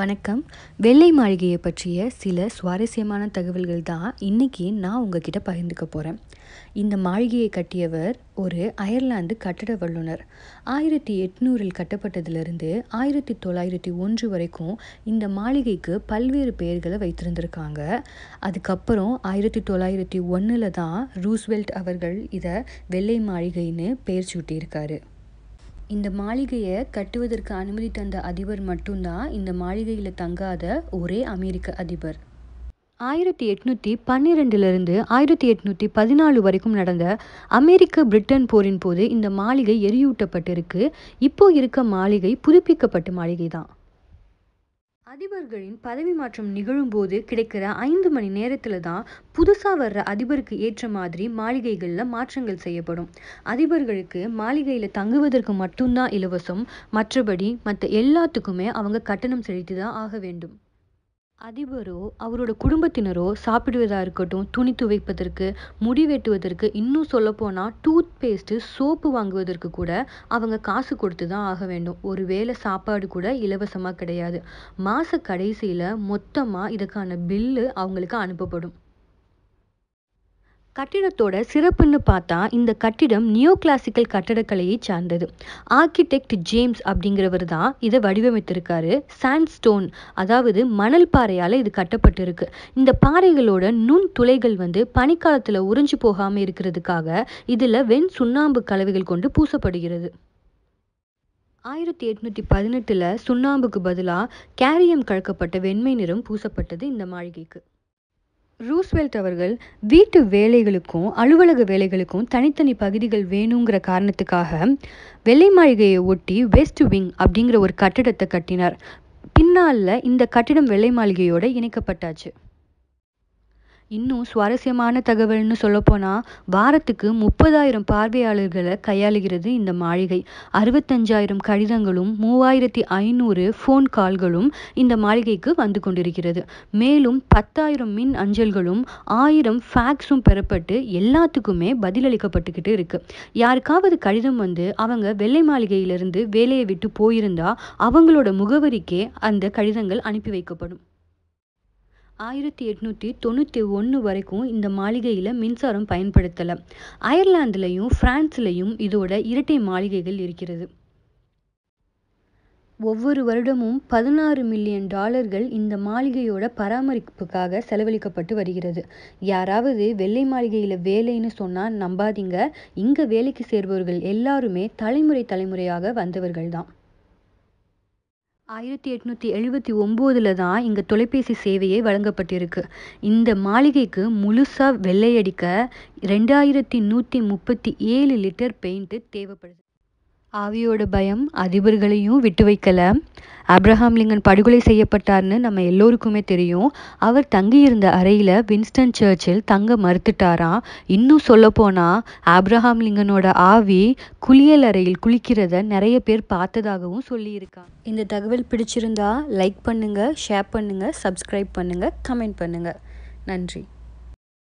வணக்கம் வெள்ளை மாளிகையை பற்றிய சில சுவாரஸ்யமான தகவல்கள் தான் இன்றைக்கி நான் உங்ககிட்ட பகிர்ந்துக்க போகிறேன் இந்த மாளிகையை கட்டியவர் ஒரு அயர்லாந்து கட்டட வல்லுனர் ஆயிரத்தி எட்நூறில் கட்டப்பட்டதிலிருந்து ஆயிரத்தி தொள்ளாயிரத்தி ஒன்று வரைக்கும் இந்த மாளிகைக்கு பல்வேறு பெயர்களை வைத்திருந்திருக்காங்க அதுக்கப்புறம் ஆயிரத்தி தொள்ளாயிரத்தி ஒன்றில் தான் ரூஸ்வெல்ட் அவர்கள் இதை வெள்ளை மாளிகைன்னு பெயர் சூட்டியிருக்காரு இந்த மாளிகையை கட்டுவதற்கு அனுமதி தந்த அதிபர் மட்டும்தான் இந்த மாளிகையில் தங்காத ஒரே அமெரிக்க அதிபர் ஆயிரத்தி எட்நூற்றி பன்னிரெண்டிலிருந்து ஆயிரத்தி எட்நூற்றி பதினாலு வரைக்கும் நடந்த அமெரிக்க பிரிட்டன் போரின் போது இந்த மாளிகை எரியூட்டப்பட்டிருக்கு இப்போ இருக்க மாளிகை புதுப்பிக்கப்பட்ட மாளிகை தான் அதிபர்களின் பதவி மாற்றம் நிகழும்போது கிடைக்கிற ஐந்து மணி நேரத்தில் தான் புதுசாக வர்ற அதிபருக்கு ஏற்ற மாதிரி மாளிகைகளில் மாற்றங்கள் செய்யப்படும் அதிபர்களுக்கு மாளிகையில் தங்குவதற்கு மட்டும்தான் இலவசம் மற்றபடி மற்ற எல்லாத்துக்குமே அவங்க கட்டணம் செலுத்தி தான் ஆக வேண்டும் அதிபரோ அவரோட குடும்பத்தினரோ சாப்பிடுவதாக இருக்கட்டும் துணி துவைப்பதற்கு முடி வெட்டுவதற்கு இன்னும் சொல்லப்போனால் டூத் பேஸ்ட்டு சோப்பு வாங்குவதற்கு கூட அவங்க காசு கொடுத்து தான் ஆக வேண்டும் ஒருவேளை சாப்பாடு கூட இலவசமாக கிடையாது மாத கடைசியில் மொத்தமாக இதுக்கான பில்லு அவங்களுக்கு அனுப்பப்படும் கட்டிடத்தோட சிறப்புன்னு பார்த்தா இந்த கட்டிடம் நியோ கிளாசிக்கல் கட்டடக்கலையை சார்ந்தது ஆர்கிடெக்ட் ஜேம்ஸ் அப்படிங்கிறவர் தான் இதை வடிவமைத்திருக்காரு சாண்ட்ஸ்டோன் அதாவது மணல் பாறையால் இது கட்டப்பட்டிருக்கு இந்த பாறைகளோட நுண் துளைகள் வந்து பனிக்காலத்தில் உறிஞ்சு போகாமல் இருக்கிறதுக்காக இதில் வெண் சுண்ணாம்பு கலவைகள் கொண்டு பூசப்படுகிறது ஆயிரத்தி எட்நூற்றி பதினெட்டில் சுண்ணாம்புக்கு பதிலாக கேரியம் கலக்கப்பட்ட வெண்மை நிறம் பூசப்பட்டது இந்த மாளிகைக்கு ரூஸ்வெல்ட் அவர்கள் வீட்டு வேலைகளுக்கும் அலுவலக வேலைகளுக்கும் தனித்தனி பகுதிகள் வேணுங்கிற காரணத்துக்காக வெள்ளை மாளிகையை ஒட்டி வெஸ்ட் விங் அப்படிங்கிற ஒரு கட்டிடத்தை கட்டினார் பின்னால் இந்த கட்டிடம் வெள்ளை மாளிகையோடு இணைக்கப்பட்டாச்சு இன்னும் சுவாரஸ்யமான தகவல்னு சொல்லப்போனால் வாரத்துக்கு முப்பதாயிரம் பார்வையாளர்களை கையாளுகிறது இந்த மாளிகை அறுபத்தஞ்சாயிரம் கடிதங்களும் மூவாயிரத்தி ஐநூறு ஃபோன் கால்களும் இந்த மாளிகைக்கு வந்து கொண்டிருக்கிறது மேலும் பத்தாயிரம் மின் அஞ்சல்களும் ஆயிரம் ஃபேக்ஸும் பெறப்பட்டு எல்லாத்துக்குமே பதிலளிக்கப்பட்டுக்கிட்டு இருக்குது யாருக்காவது கடிதம் வந்து அவங்க வெள்ளை மாளிகையிலிருந்து வேலையை விட்டு போயிருந்தா அவங்களோட முகவரிக்கே அந்த கடிதங்கள் அனுப்பி வைக்கப்படும் ஆயிரத்தி எட்நூற்றி தொண்ணூற்றி ஒன்று வரைக்கும் இந்த மாளிகையில் மின்சாரம் பயன்படுத்தலை அயர்லாந்துலையும் ஃப்ரான்ஸ்லேயும் இதோட இரட்டை மாளிகைகள் இருக்கிறது ஒவ்வொரு வருடமும் பதினாறு மில்லியன் டாலர்கள் இந்த மாளிகையோட பராமரிப்புக்காக செலவழிக்கப்பட்டு வருகிறது யாராவது வெள்ளை மாளிகையில் வேலைன்னு சொன்னால் நம்பாதீங்க இங்கே வேலைக்கு சேர்பவர்கள் எல்லாருமே தலைமுறை தலைமுறையாக வந்தவர்கள் தான் ஆயிரத்தி எட்நூற்றி எழுபத்தி ஒம்போதுல தான் இங்க தொலைபேசி சேவையை வழங்கப்பட்டிருக்கு இந்த மாளிகைக்கு முழுசா வெள்ளையடிக்க ரெண்டாயிரத்தி நூற்றி முப்பத்தி ஏழு லிட்டர் பெயிண்ட்டு தேவைப்படுது ஆவியோட பயம் அதிபர்களையும் விட்டு வைக்கலை அப்ரஹாம் லிங்கன் படுகொலை செய்யப்பட்டார்னு நம்ம எல்லோருக்குமே தெரியும் அவர் தங்கியிருந்த அறையில் வின்ஸ்டன் சர்ச்சில் தங்க மறுத்துட்டாராம் இன்னும் சொல்லப்போனால் ஆப்ரஹாம் லிங்கனோட ஆவி குளியல் அறையில் குளிக்கிறத நிறைய பேர் பார்த்ததாகவும் சொல்லியிருக்கான் இந்த தகவல் பிடிச்சிருந்தா லைக் பண்ணுங்கள் ஷேர் பண்ணுங்கள் சப்ஸ்கிரைப் பண்ணுங்கள் கமெண்ட் பண்ணுங்கள் நன்றி